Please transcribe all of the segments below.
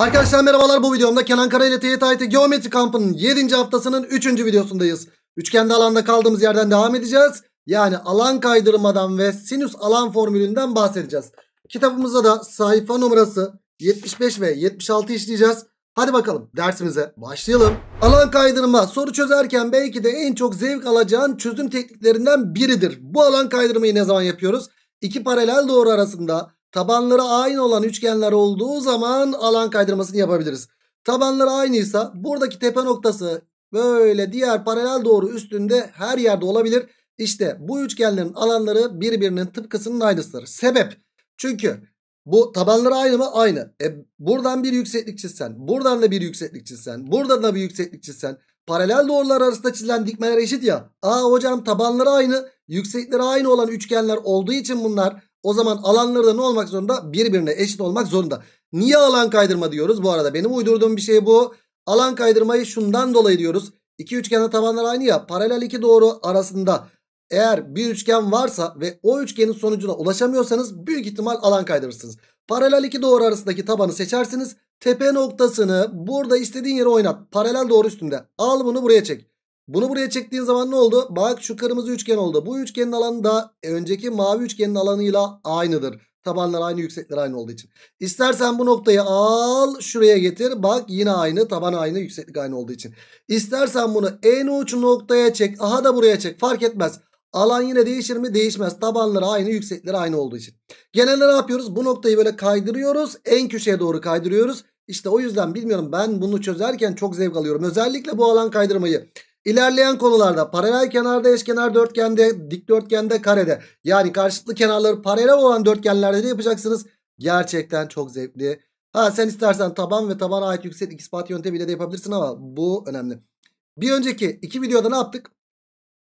Arkadaşlar merhabalar bu videomda Kenan Kara ile Teyit Ayeti Geometri Kampı'nın 7. haftasının 3. videosundayız. Üçgende alanda kaldığımız yerden devam edeceğiz. Yani alan kaydırmadan ve sinüs alan formülünden bahsedeceğiz. Kitabımızda da sayfa numarası 75 ve 76 işleyeceğiz. Hadi bakalım dersimize başlayalım. Alan kaydırma soru çözerken belki de en çok zevk alacağın çözüm tekniklerinden biridir. Bu alan kaydırmayı ne zaman yapıyoruz? İki paralel doğru arasında tabanları aynı olan üçgenler olduğu zaman alan kaydırmasını yapabiliriz. Tabanları aynıysa buradaki tepe noktası böyle diğer paralel doğru üstünde her yerde olabilir. İşte bu üçgenlerin alanları birbirinin tıpkısının aynısıdır. Sebep çünkü bu tabanları aynı mı? Aynı. E, buradan bir yükseklik çizsen, buradan da bir yükseklik çizsen, buradan da bir yükseklik çizsen. Paralel doğrular arasında çizilen dikmeler eşit ya. Aa hocam tabanları aynı, yüksekleri aynı olan üçgenler olduğu için bunlar o zaman alanları da ne olmak zorunda? Birbirine eşit olmak zorunda. Niye alan kaydırma diyoruz bu arada? Benim uydurduğum bir şey bu. Alan kaydırmayı şundan dolayı diyoruz. İki üçgende tabanlar aynı ya. Paralel iki doğru arasında eğer bir üçgen varsa ve o üçgenin sonucuna ulaşamıyorsanız büyük ihtimal alan kaydırırsınız. Paralel iki doğru arasındaki tabanı seçersiniz. Tepe noktasını burada istediğin yere oynat. Paralel doğru üstünde. Al bunu buraya çek. Bunu buraya çektiğin zaman ne oldu? Bak şu kırmızı üçgen oldu. Bu üçgenin alanı da e, önceki mavi üçgenin alanıyla aynıdır. Tabanlar aynı yüksekler aynı olduğu için. İstersen bu noktayı al şuraya getir. Bak yine aynı taban aynı yükseklik aynı olduğu için. İstersen bunu en uç noktaya çek. Aha da buraya çek fark etmez. Alan yine değişir mi? Değişmez. Tabanları aynı, yüksekleri aynı olduğu için. Genelde ne yapıyoruz? Bu noktayı böyle kaydırıyoruz. En köşeye doğru kaydırıyoruz. İşte o yüzden bilmiyorum ben bunu çözerken çok zevk alıyorum. Özellikle bu alan kaydırmayı. İlerleyen konularda paralel kenarda, eşkenar dörtgende, dikdörtgende, karede yani karşılıklı kenarları paralel olan dörtgenlerde de yapacaksınız. Gerçekten çok zevkli. Ha sen istersen taban ve tabana ait yüksek ispat yöntemiyle de yapabilirsin ama bu önemli. Bir önceki iki videoda ne yaptık?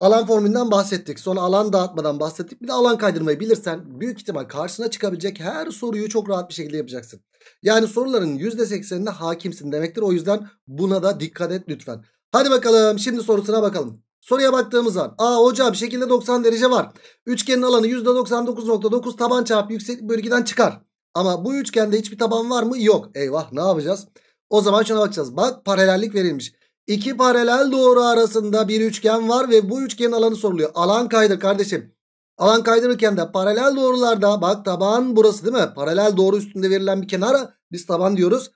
Alan formülünden bahsettik. Sonra alan dağıtmadan bahsettik. Bir de alan kaydırmayı bilirsen büyük ihtimal karşına çıkabilecek her soruyu çok rahat bir şekilde yapacaksın. Yani soruların %80'ine hakimsin demektir. O yüzden buna da dikkat et lütfen. Hadi bakalım şimdi sorusuna bakalım. Soruya baktığımız zaman. Aa hocam şekilde 90 derece var. Üçgenin alanı %99.9 taban çarpı yükseklik bölgeden çıkar. Ama bu üçgende hiçbir taban var mı? Yok. Eyvah ne yapacağız? O zaman şuna bakacağız. Bak paralellik verilmiş. İki paralel doğru arasında bir üçgen var ve bu üçgenin alanı soruluyor. Alan kaydır kardeşim. Alan kaydırırken de paralel doğrularda bak taban burası değil mi? Paralel doğru üstünde verilen bir kenara biz taban diyoruz.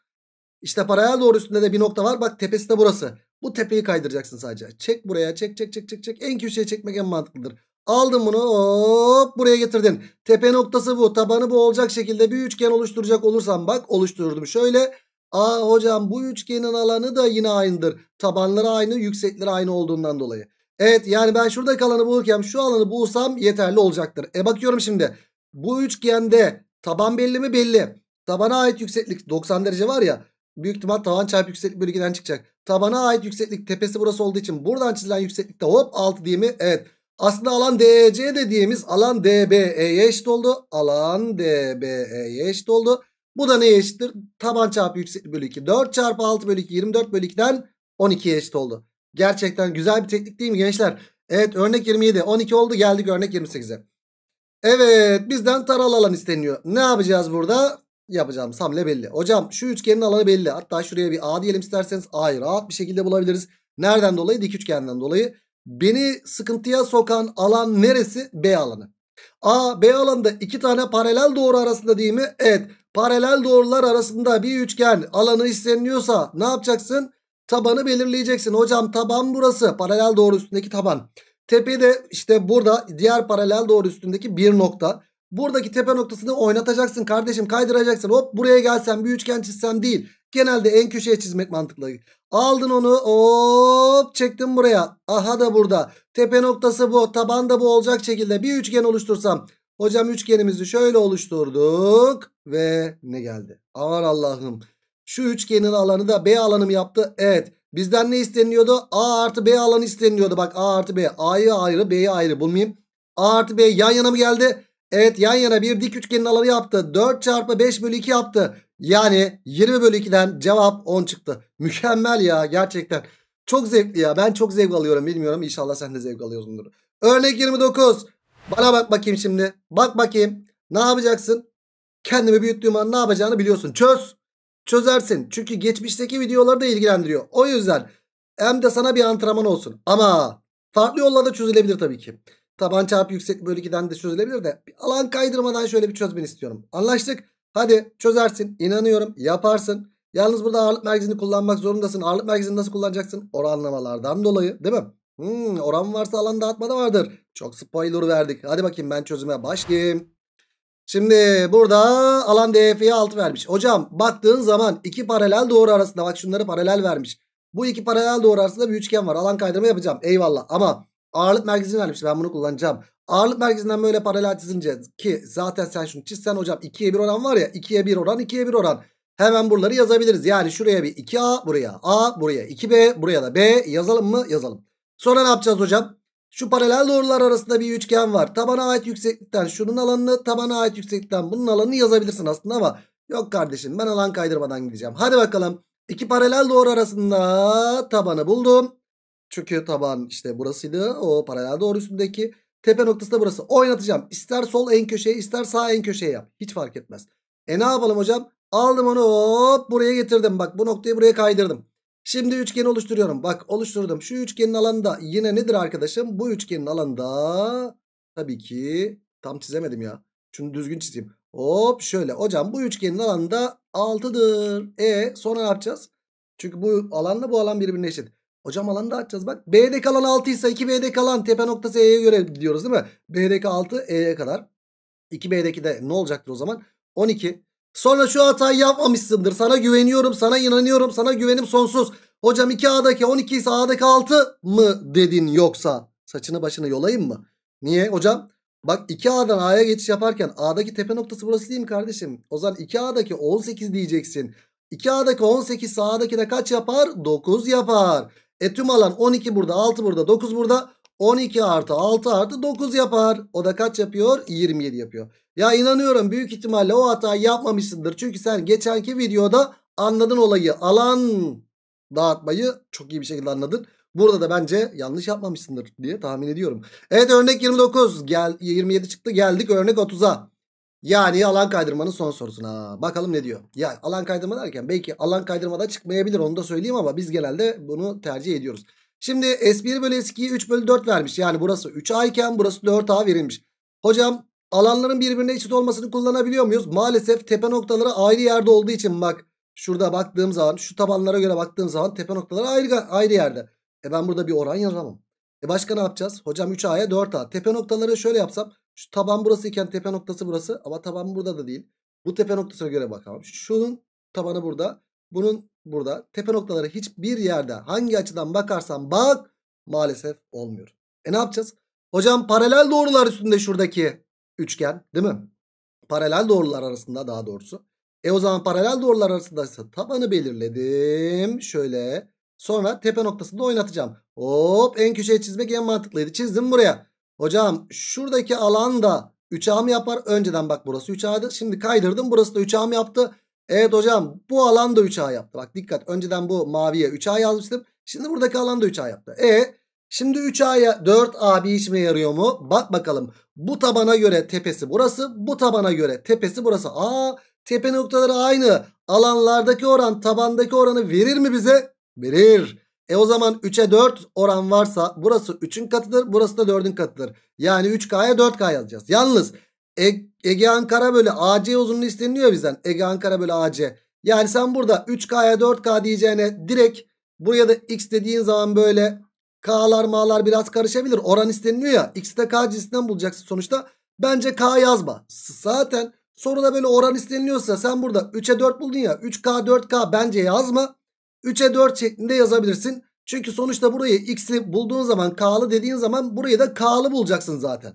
İşte paralel doğru üstünde de bir nokta var. Bak tepesi de burası. Bu tepeyi kaydıracaksın sadece. Çek buraya çek çek çek çek çek. En köşeye çekmek en mantıklıdır. Aldın bunu hop buraya getirdin. Tepe noktası bu. Tabanı bu olacak şekilde bir üçgen oluşturacak olursam bak oluşturdum. Şöyle aa hocam bu üçgenin alanı da yine aynıdır. Tabanları aynı yüksekleri aynı olduğundan dolayı. Evet yani ben şurada alanı bulurken şu alanı bulsam yeterli olacaktır. E bakıyorum şimdi. Bu üçgende taban belli mi belli. Tabana ait yükseklik 90 derece var ya. Büyük ihtimal tavan çarpı yükseklik bölgeden çıkacak. Tabana ait yükseklik tepesi burası olduğu için buradan çizilen yükseklikte hop 6 diye mi? Evet. Aslında alan DC dediğimiz alan DBE'ye eşit oldu. Alan DBE'ye eşit oldu. Bu da neye eşittir? Taban çarpı yükseklik bölü 2. 4 çarpı 6 bölü 2 24 bölü 2'den 12'ye eşit oldu. Gerçekten güzel bir teknik değil mi gençler? Evet örnek 27 12 oldu geldik örnek 28'e. Evet bizden taralı alan isteniyor. Ne yapacağız burada? yapacağım hamle belli. Hocam şu üçgenin alanı belli. Hatta şuraya bir A diyelim isterseniz A'yı rahat bir şekilde bulabiliriz. Nereden dolayı? Dik üçgenden dolayı. Beni sıkıntıya sokan alan neresi? B alanı. A, B alanında iki tane paralel doğru arasında değil mi? Evet. Paralel doğrular arasında bir üçgen alanı isteniliyorsa ne yapacaksın? Tabanı belirleyeceksin. Hocam taban burası. Paralel doğru üstündeki taban. Tepede işte burada diğer paralel doğru üstündeki bir nokta. Buradaki tepe noktasını oynatacaksın kardeşim kaydıracaksın. Hop buraya gelsen bir üçgen çizsem değil. Genelde en köşeye çizmek mantıklı. Aldın onu hop çektim buraya. Aha da burada. Tepe noktası bu taban da bu olacak şekilde bir üçgen oluştursam. Hocam üçgenimizi şöyle oluşturduk. Ve ne geldi? Aman Allah'ım. Şu üçgenin alanı da B alanım yaptı. Evet. Bizden ne isteniyordu? A artı B alanı isteniyordu. Bak A artı B. A'yı ayrı B'yi ayrı bulmayayım. A artı B yan yana mı geldi? Evet yan yana bir dik üçgenin alanı yaptı. 4 çarpı 5 bölü 2 yaptı. Yani 20 bölü 2'den cevap 10 çıktı. Mükemmel ya gerçekten. Çok zevkli ya. Ben çok zevk alıyorum bilmiyorum. İnşallah sen de zevk alıyorsundur. Örnek 29. Bana bak bakayım şimdi. Bak bakayım. Ne yapacaksın? Kendimi büyüttüğüm an ne yapacağını biliyorsun. Çöz. Çözersin. Çünkü geçmişteki videoları da ilgilendiriyor. O yüzden hem de sana bir antrenman olsun. Ama farklı yollarda çözülebilir tabii ki. Taban çarpı yüksek bölü 2'den de çözülebilir de bir alan kaydırmadan şöyle bir çözmeni istiyorum. Anlaştık. Hadi çözersin. İnanıyorum. Yaparsın. Yalnız burada ağırlık merkezini kullanmak zorundasın. Ağırlık merkezini nasıl kullanacaksın? Oranlamalardan dolayı değil mi? Hmm, oran varsa alan dağıtmada vardır. Çok spoiler verdik. Hadi bakayım ben çözüme başlayayım. Şimdi burada alan DF'ye 6 vermiş. Hocam baktığın zaman iki paralel doğru arasında bak şunları paralel vermiş. Bu iki paralel doğru arasında bir üçgen var. Alan kaydırma yapacağım. Eyvallah ama Ağırlık merkezini vermiş. Ben bunu kullanacağım. Ağırlık merkezinden böyle paralel çizince ki zaten sen şunu çizsen hocam 2'ye 1 oran var ya 2'ye 1 oran 2'ye 1 oran. Hemen buraları yazabiliriz. Yani şuraya bir 2A buraya A buraya 2B buraya da B yazalım mı? Yazalım. Sonra ne yapacağız hocam? Şu paralel doğrular arasında bir üçgen var. Tabana ait yükseklikten şunun alanını tabana ait yükseklikten bunun alanını yazabilirsin aslında ama yok kardeşim ben alan kaydırmadan gideceğim. Hadi bakalım. İki paralel doğru arasında tabanı buldum. Çünkü taban işte burasıydı. O paralel doğrusundaki tepe noktası da burası. Oynatacağım. İster sol en köşeye ister sağ en köşeye yap. Hiç fark etmez. E ne yapalım hocam? Aldım onu hop buraya getirdim. Bak bu noktayı buraya kaydırdım. Şimdi üçgeni oluşturuyorum. Bak oluşturdum. Şu üçgenin alanı yine nedir arkadaşım? Bu üçgenin alanı tabii ki tam çizemedim ya. Şunu düzgün çizeyim. Hop şöyle. Hocam bu üçgenin alanı da 6'dır. E sonra ne yapacağız? Çünkü bu alanla bu alan birbirine eşit. Hocam alanı da açacağız bak. B'de kalan 6 ise 2B'de kalan tepe noktası E'ye göre diyoruz değil mi? B'deki 6 E'ye kadar. 2B'deki de ne olacaktır o zaman? 12. Sonra şu hatayı yapmamışsındır. Sana güveniyorum, sana inanıyorum, sana güvenim sonsuz. Hocam 2A'daki 12 ise A'daki 6 mı dedin yoksa? Saçını başını yolayım mı? Niye hocam? Bak 2A'dan A'ya geçiş yaparken A'daki tepe noktası burası değil mi kardeşim? O zaman 2A'daki 18 diyeceksin. 2A'daki 18 sağdaki de kaç yapar? 9 yapar. E tüm alan 12 burada 6 burada 9 burada 12 artı 6 artı 9 yapar. O da kaç yapıyor? 27 yapıyor. Ya inanıyorum büyük ihtimalle o hatayı yapmamışsındır. Çünkü sen geçenki videoda anladın olayı. Alan dağıtmayı çok iyi bir şekilde anladın. Burada da bence yanlış yapmamışsındır diye tahmin ediyorum. Evet örnek 29 gel 27 çıktı geldik örnek 30'a. Yani alan kaydırmanın son sorusuna. Bakalım ne diyor. Ya alan kaydırma derken belki alan kaydırmada çıkmayabilir onu da söyleyeyim ama biz genelde bunu tercih ediyoruz. Şimdi S1 bölü S2'yi 3 bölü 4 vermiş. Yani burası 3A iken burası 4A verilmiş. Hocam alanların birbirine eşit olmasını kullanabiliyor muyuz? Maalesef tepe noktaları ayrı yerde olduğu için bak şurada baktığım zaman şu tabanlara göre baktığım zaman tepe noktaları ayrı, ayrı yerde. E ben burada bir oran yazamam. E başka ne yapacağız? Hocam 3A'ya 4A. Tepe noktaları şöyle yapsam şu taban burası iken tepe noktası burası ama taban burada da değil. Bu tepe noktasına göre bakalım. Şunun tabanı burada. Bunun burada. Tepe noktaları hiçbir yerde hangi açıdan bakarsan bak maalesef olmuyor. E ne yapacağız? Hocam paralel doğrular üstünde şuradaki üçgen değil mi? Paralel doğrular arasında daha doğrusu. E o zaman paralel doğrular arasında tabanı belirledim. Şöyle. Sonra tepe noktasında oynatacağım. Hop en köşeye çizmek en mantıklıydı. Çizdim buraya. Hocam şuradaki alan da 3A mı yapar? Önceden bak burası 3A'ydı. Şimdi kaydırdım burası da 3A mı yaptı? Evet hocam bu alan da 3A yaptı. Bak dikkat önceden bu maviye 3A yazmıştım. Şimdi buradaki alan da 3A yaptı. E şimdi 3A'ya 4A bir işime yarıyor mu? Bak bakalım bu tabana göre tepesi burası. Bu tabana göre tepesi burası. Aa tepe noktaları aynı. Alanlardaki oran tabandaki oranı verir mi bize? Verir. E o zaman 3'e 4 oran varsa burası 3'ün katıdır. Burası da 4'ün katıdır. Yani 3K'ya 4K yazacağız. Yalnız e Ege Ankara bölü AC uzunluğu isteniliyor bizden. Ege Ankara bölü AC. Yani sen burada 3K'ya 4K diyeceğine direkt buraya da X dediğin zaman böyle K'lar mağlar biraz karışabilir. Oran isteniliyor ya. X'i de K cinsinden bulacaksın sonuçta. Bence K yazma. Zaten soruda böyle oran isteniliyorsa sen burada 3'e 4 buldun ya. 3K 4K bence yazma. 3'e 4 şeklinde yazabilirsin. Çünkü sonuçta burayı x'i bulduğun zaman k'lı dediğin zaman burayı da k'lı bulacaksın zaten.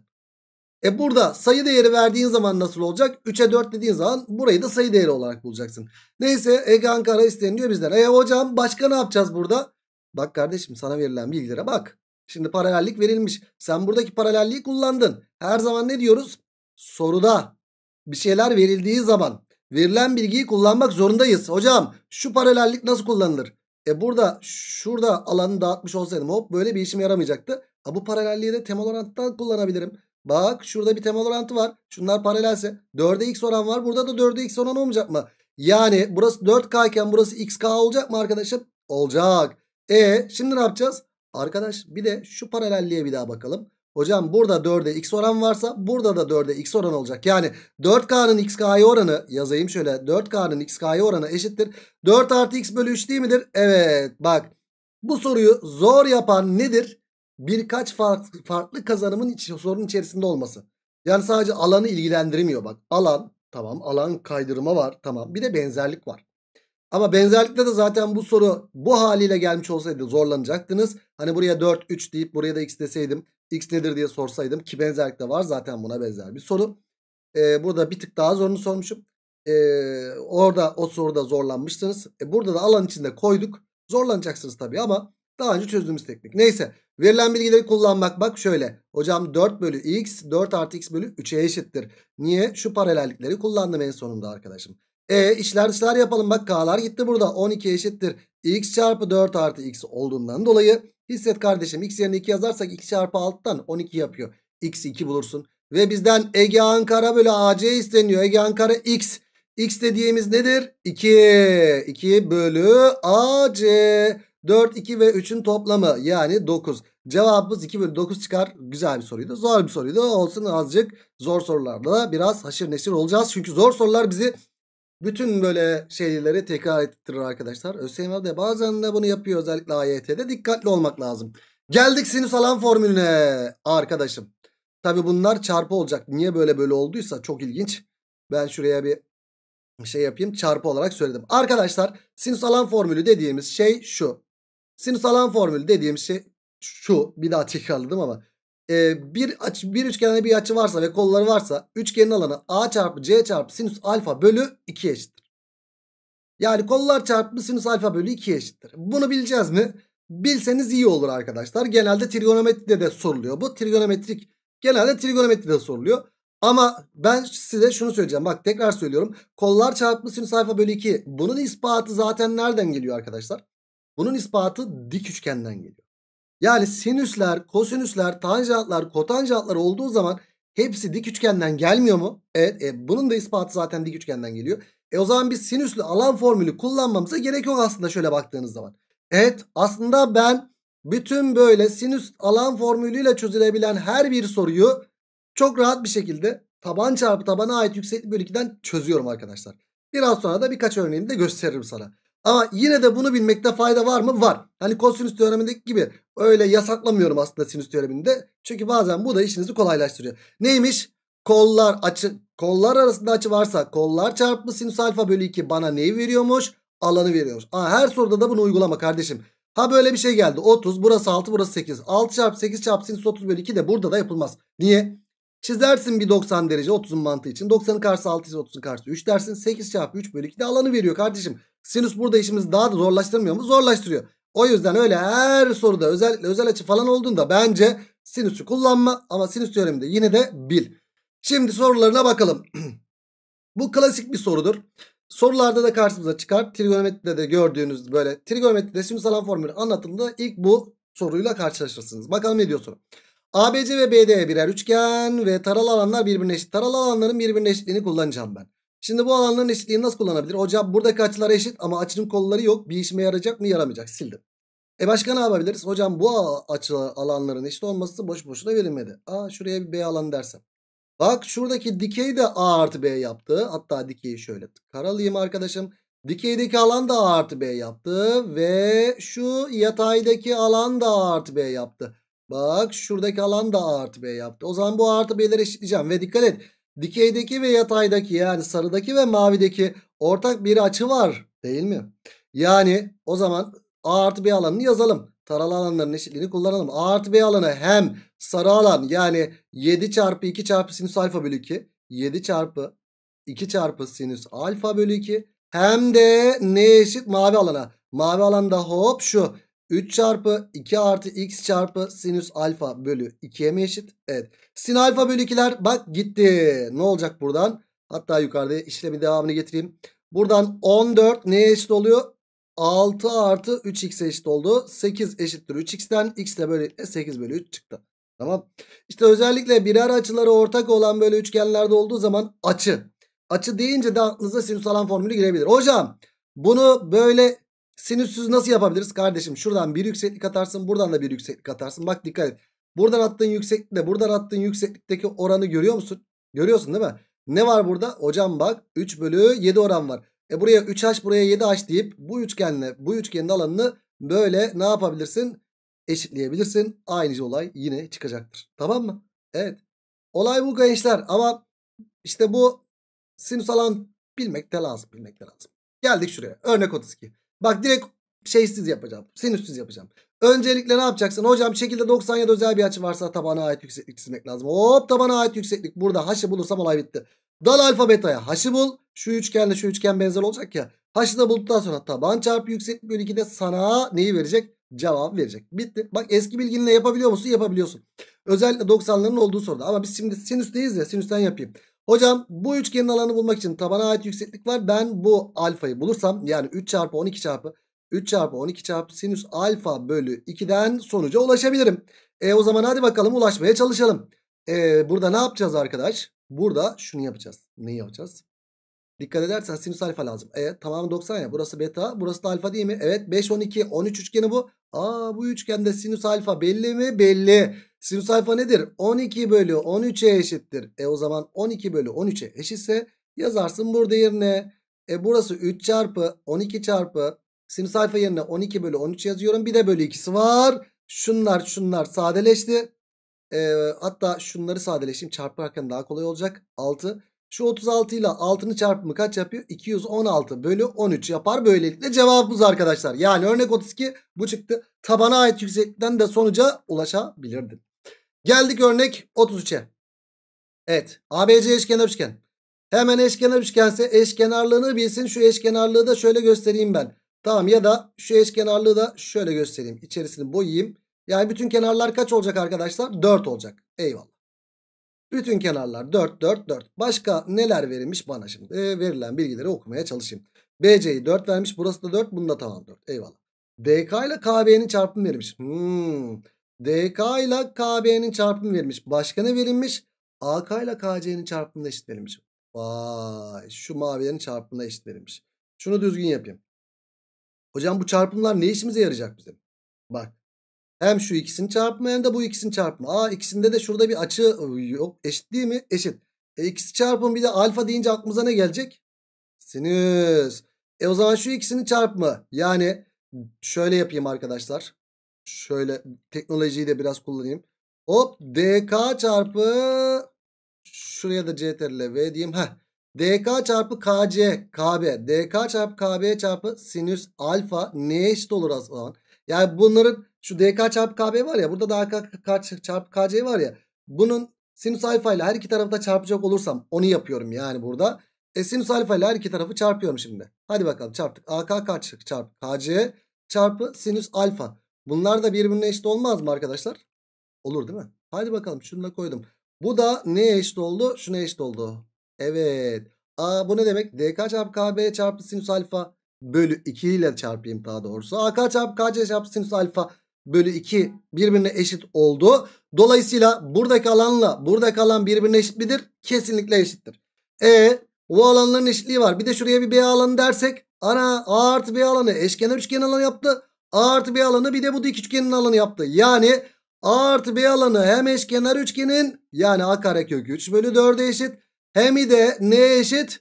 E burada sayı değeri verdiğin zaman nasıl olacak? 3'e 4 dediğin zaman burayı da sayı değeri olarak bulacaksın. Neyse Ege Ankara isteniyor bizden. E hocam başka ne yapacağız burada? Bak kardeşim sana verilen bilgilere bak. Şimdi paralellik verilmiş. Sen buradaki paralelliği kullandın. Her zaman ne diyoruz? Soruda bir şeyler verildiği zaman Verilen bilgiyi kullanmak zorundayız. Hocam şu paralellik nasıl kullanılır? E burada şurada alanı dağıtmış olsaydım hop böyle bir işime yaramayacaktı. Ha bu paralelliği de temel oranttan kullanabilirim. Bak şurada bir temel orantı var. Şunlar paralelse 4'e x oran var. Burada da 4'e x oran olmayacak mı? Yani burası 4k iken burası xk olacak mı arkadaşım? Olacak. E şimdi ne yapacağız? Arkadaş bir de şu paralelliğe bir daha bakalım. Hocam burada 4'e x oran varsa burada da 4'e x oran olacak. Yani 4k'nın xk'ya oranı yazayım şöyle. 4k'nın xk'ya oranı eşittir. 4 artı x bölü 3 değil midir? Evet bak bu soruyu zor yapan nedir? Birkaç farklı, kazanımın iç, sorunun içerisinde olması. Yani sadece alanı ilgilendirmiyor bak. Alan tamam alan kaydırma var tamam bir de benzerlik var. Ama benzerlikte de zaten bu soru bu haliyle gelmiş olsaydı zorlanacaktınız. Hani buraya 4, 3 deyip buraya da x deseydim. X nedir diye sorsaydım ki benzerlik de var zaten buna benzer bir soru. Ee, burada bir tık daha zorunu sormuşum. Ee, orada o soruda zorlanmıştınız. Ee, burada da alan içinde koyduk. Zorlanacaksınız tabii ama daha önce çözdüğümüz teknik. Neyse verilen bilgileri kullanmak bak şöyle. Hocam 4 bölü x 4 artı x bölü 3'e eşittir. Niye? Şu paralellikleri kullandım en sonunda arkadaşım. E işler dışlar yapalım bak k'lar gitti burada 12 eşittir. x çarpı 4 artı x olduğundan dolayı Hisset kardeşim x yerine 2 yazarsak x çarpı alttan 12 yapıyor. x 2 bulursun. Ve bizden Ege Ankara bölü AC isteniyor. Ege Ankara x. x dediğimiz nedir? 2. 2 bölü AC. 4, 2 ve 3'ün toplamı yani 9. Cevabımız 2 bölü 9 çıkar. Güzel bir soruydu. Zor bir soruydu. Olsun azıcık zor sorularda da biraz haşır neşir olacağız. Çünkü zor sorular bizi bütün böyle şeyleri tekrar ettirir arkadaşlar. ÖSYM bazen de bunu yapıyor özellikle AYT'de. Dikkatli olmak lazım. Geldik sinüs alan formülüne arkadaşım. Tabi bunlar çarpı olacak. Niye böyle böyle olduysa çok ilginç. Ben şuraya bir şey yapayım. Çarpı olarak söyledim. Arkadaşlar sinüs alan formülü dediğimiz şey şu. Sinüs alan formülü dediğim şey şu. Bir daha tekrarladım ama. Ee, bir, aç, bir üçgende bir açı varsa ve kolları varsa üçgenin alanı a çarpı c çarpı sinüs alfa bölü 2 eşittir. Yani kollar çarpı sinüs alfa bölü 2 eşittir. Bunu bileceğiz mi? Bilseniz iyi olur arkadaşlar. Genelde trigonometride de soruluyor. Bu trigonometrik genelde trigonometride de soruluyor. Ama ben size şunu söyleyeceğim. Bak tekrar söylüyorum. Kollar çarpı sinüs alfa bölü 2. Bunun ispatı zaten nereden geliyor arkadaşlar? Bunun ispatı dik üçgenden geliyor. Yani sinüsler, kosinüsler, tanjantlar, kotanjantlar olduğu zaman hepsi dik üçgenden gelmiyor mu? Evet e, bunun da ispatı zaten dik üçgenden geliyor. E o zaman biz sinüslü alan formülü kullanmamıza gerek yok aslında şöyle baktığınız zaman. Evet aslında ben bütün böyle sinüs alan formülüyle çözülebilen her bir soruyu çok rahat bir şekilde taban çarpı tabana ait yükseklik bölü 2'den çözüyorum arkadaşlar. Biraz sonra da birkaç örneğini de gösteririm sana. Ama yine de bunu bilmekte fayda var mı? Var. Hani kosinüs teoremindeki gibi öyle yasaklamıyorum aslında sinüs teoreminde. Çünkü bazen bu da işinizi kolaylaştırıyor. Neymiş? Kollar açı kollar arasında açı varsa kollar çarpı sinüs alfa bölü 2 bana neyi veriyormuş? Alanı veriyor. Aa, her soruda da bunu uygulama kardeşim. Ha böyle bir şey geldi. 30 burası 6 burası 8. 6 çarpı 8 çarpı sinüs 30 bölü 2 de burada da yapılmaz. Niye? Çizersin bir 90 derece 30'un mantığı için. 90'ın karşısı 6 30'un karşısı 3 dersin. 8 çarpı 3 bölü 2 de alanı veriyor kardeşim. Sinüs burada işimizi daha da zorlaştırmıyor mu? Zorlaştırıyor. O yüzden öyle her soruda özellikle özel açı falan olduğunda bence sinüsü kullanma ama sinüs teoreminde yine de bil. Şimdi sorularına bakalım. Bu klasik bir sorudur. Sorularda da karşımıza çıkar. Trigonometride de gördüğünüz böyle trigonometride sinüs alan formülü anlatıldığında ilk bu soruyla karşılaşırsınız. Bakalım ne diyor soru. ABC ve BD birer üçgen ve taralı alanlar birbirine eşit. Taralı alanların birbirine eşitliğini kullanacağım ben. Şimdi bu alanların eşitliğini nasıl kullanabilir? Hocam buradaki açılar eşit ama açının kolları yok. Bir işime yarayacak mı? Yaramayacak. Sildim. E başka ne yapabiliriz? Hocam bu açı alanların eşit olması boş boşuna verilmedi. Aa şuraya bir B alanı dersem. Bak şuradaki dikey de A artı B yaptı. Hatta dikeyi şöyle karalayayım arkadaşım. Dikeydeki alan da A artı B yaptı. Ve şu yataydaki alan da A artı B yaptı. Bak şuradaki alan da A artı B yaptı. O zaman bu A artı B'leri eşitleyeceğim. Ve dikkat et. Dikeydeki ve yataydaki yani sarıdaki ve mavideki ortak bir açı var değil mi? Yani o zaman A artı B alanını yazalım. Taralı alanların eşitliğini kullanalım. A artı B alanı hem sarı alan yani 7 çarpı 2 çarpı sinüs alfa bölü 2. 7 çarpı 2 çarpı sinüs alfa bölü 2. Hem de ne eşit mavi alana. Mavi alanda hop şu 3 çarpı 2 artı x çarpı sinüs alfa bölü 2'ye mi eşit? Evet. Sin alfa bölü 2'ler bak gitti. Ne olacak buradan? Hatta yukarıda işlemi devamını getireyim. Buradan 14 neye eşit oluyor? 6 artı 3x eşit oldu. 8 eşittir 3x'ten. x de böyle 8 bölü 3 çıktı. Tamam. İşte özellikle birer açıları ortak olan böyle üçgenlerde olduğu zaman açı. Açı deyince de aklınıza sinüs alan formülü girebilir. Hocam bunu böyle Sinüssüz nasıl yapabiliriz kardeşim? Şuradan bir yükseklik atarsın. Buradan da bir yükseklik atarsın. Bak dikkat et. Buradan attığın yükseklikle buradan attığın yükseklikteki oranı görüyor musun? Görüyorsun değil mi? Ne var burada? Hocam bak 3 bölü 7 oran var. E buraya 3h buraya 7h deyip bu üçgenle bu üçgenin alanını böyle ne yapabilirsin? Eşitleyebilirsin. Aynı olay yine çıkacaktır. Tamam mı? Evet. Olay bu gençler ama işte bu sinüs alan bilmek de lazım. Bilmek de lazım. Geldik şuraya. Örnek 32. Bak direkt şeysiz yapacağım. Sinüssüz yapacağım. Öncelikle ne yapacaksın? Hocam şekilde 90 ya da özel bir açı varsa tabana ait yükseklik çizmek lazım. Hop tabana ait yükseklik. Burada haşı bulursam olay bitti. Dal alfa beta'ya haşı bul. Şu üçgenle şu üçgen benzer olacak ya. Haşı da bulduktan sonra taban çarpı yükseklik bölü de sana neyi verecek? Cevap verecek. Bitti. Bak eski bilginle yapabiliyor musun? Yapabiliyorsun. Özellikle 90'ların olduğu soruda. Ama biz şimdi sinüsteyiz ya sinüsten yapayım. Hocam bu üçgenin alanı bulmak için tabana ait yükseklik var. Ben bu alfayı bulursam yani 3 çarpı 12 çarpı 3 çarpı 12 çarpı sinüs alfa bölü 2'den sonuca ulaşabilirim. E o zaman hadi bakalım ulaşmaya çalışalım. E, burada ne yapacağız arkadaş? Burada şunu yapacağız. Neyi yapacağız? Dikkat edersen sinüs alfa lazım. E tamamı 90 ya. Burası beta. Burası da alfa değil mi? Evet 5, 12, 13 üçgeni bu. Aa bu üçgende sinüs alfa belli mi? Belli. Sinüs sayfa nedir? 12 bölü 13'e eşittir. E o zaman 12 bölü 13'e eşitse yazarsın burada yerine. E burası 3 çarpı 12 çarpı sinüs sayfa yerine 12 bölü 13 yazıyorum. Bir de bölü 2'si var. Şunlar şunlar sadeleşti. E, hatta şunları sadeleşeyim çarparken daha kolay olacak. 6. Şu 36 ile 6'nın çarpımı kaç yapıyor? 216 bölü 13 yapar. Böylelikle cevabımız arkadaşlar. Yani örnek 32 bu çıktı. Tabana ait yükseklikten de sonuca ulaşabilirdin. Geldik örnek 33'e. Evet. ABC eşkenar üçgen. Hemen eşkenar üçgense eşkenarlığını bilsin. Şu eşkenarlığı da şöyle göstereyim ben. Tamam ya da şu eşkenarlığı da şöyle göstereyim. İçerisini boyayayım. Yani bütün kenarlar kaç olacak arkadaşlar? 4 olacak. Eyvallah. Bütün kenarlar 4 4 4. Başka neler verilmiş bana şimdi? E, verilen bilgileri okumaya çalışayım. BC'yi 4 vermiş. Burası da 4. Bunu da tamam 4. Eyvallah. DK ile KB'nin çarpımı verilmiş. Hmm. DK ile KB'nin çarpımı verilmiş. Başka ne verilmiş? AK ile KC'nin çarpımı eşit verilmiş. Vay şu mavilerin çarpımına eşit verilmiş. Şunu düzgün yapayım. Hocam bu çarpımlar ne işimize yarayacak bizim? Bak hem şu ikisini çarpma hem de bu ikisini çarpma. Aa ikisinde de şurada bir açı yok. Eşit değil mi? Eşit. E ikisi çarpım bir de alfa deyince aklımıza ne gelecek? Sinüs. E o zaman şu ikisini çarpma. Yani şöyle yapayım arkadaşlar. Şöyle teknolojiyi de biraz kullanayım. Hop dk çarpı şuraya da c ile v diyeyim. Heh. dk çarpı kc kb dk çarpı kb çarpı sinüs alfa neye eşit olur az zaman. Yani bunların şu dk çarpı kb var ya burada da dk çarpı kc var ya. Bunun sinüs alfa ile her iki tarafı da çarpacak olursam onu yapıyorum yani burada. E sinüs alfa ile her iki tarafı çarpıyorum şimdi. Hadi bakalım çarptık. AK kaç çarpı KC çarpı sinüs alfa. Bunlar da birbirine eşit olmaz mı arkadaşlar? Olur değil mi? Haydi bakalım şunu da koydum. Bu da neye eşit oldu? Şuna eşit oldu. Evet. Aa, bu ne demek? DK çarpı KB çarpı sinüs alfa bölü 2 ile çarpayım daha doğrusu. AK çarpı KC çarpı sinüs alfa bölü 2 birbirine eşit oldu. Dolayısıyla buradaki alanla buradaki alan birbirine eşit midir? Kesinlikle eşittir. E bu alanların eşitliği var. Bir de şuraya bir B alanı dersek. Ana A artı B alanı eşkenar üçgen alanı yaptı. A artı B alanı bir de bu dik üçgenin alanı yaptı. Yani A artı B alanı hem eşkenar üçgenin yani A karekök 3 bölü 4'e eşit. Hem de ne eşit?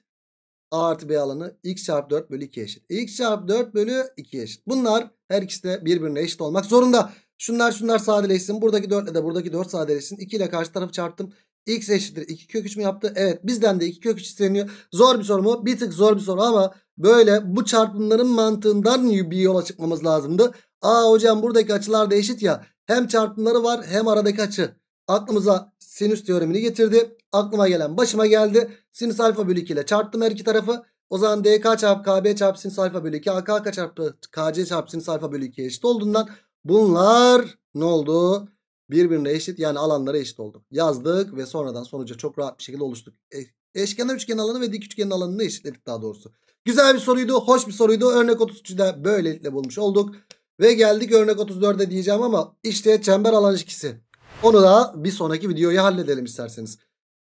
A artı B alanı x çarpı 4 bölü 2 eşit. x çarpı 4 bölü 2 eşit. Bunlar her ikisi de birbirine eşit olmak zorunda. Şunlar şunlar sadeleşsin. Buradaki 4 ile de buradaki 4 sadeleşsin. 2 ile karşı tarafı çarptım x eşittir 2 kök 3 mü yaptı? Evet bizden de 2 kök 3 isteniyor. Zor bir soru mu? Bir tık zor bir soru ama böyle bu çarpımların mantığından bir yola çıkmamız lazımdı. Aa hocam buradaki açılar da eşit ya. Hem çarpımları var hem aradaki açı. Aklımıza sinüs teoremini getirdi. Aklıma gelen başıma geldi. Sinüs alfa bölü 2 ile çarptım her iki tarafı. O zaman dk çarpı kb çarpı sinüs alfa bölü 2 akk çarpı kc çarpı sinüs alfa bölü 2 eşit olduğundan bunlar ne oldu? birbirine eşit yani alanları eşit oldu. Yazdık ve sonradan sonuca çok rahat bir şekilde oluştuk. E, eşkenar üçgen alanı ve dik üçgenin alanını eşitledik daha doğrusu. Güzel bir soruydu, hoş bir soruydu. Örnek 33'de böylelikle bulmuş olduk. Ve geldik örnek 34'e diyeceğim ama işte çember alan ilişkisi. Onu da bir sonraki videoya halledelim isterseniz.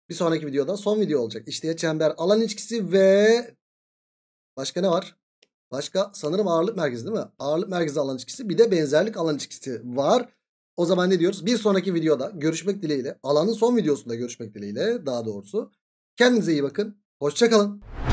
Bir sonraki videoda son video olacak. İşte çember alan ilişkisi ve başka ne var? Başka sanırım ağırlık merkezi değil mi? Ağırlık merkezi alan ilişkisi bir de benzerlik alan ilişkisi var. O zaman ne diyoruz? Bir sonraki videoda görüşmek dileğiyle, alanın son videosunda görüşmek dileğiyle daha doğrusu. Kendinize iyi bakın. Hoşçakalın.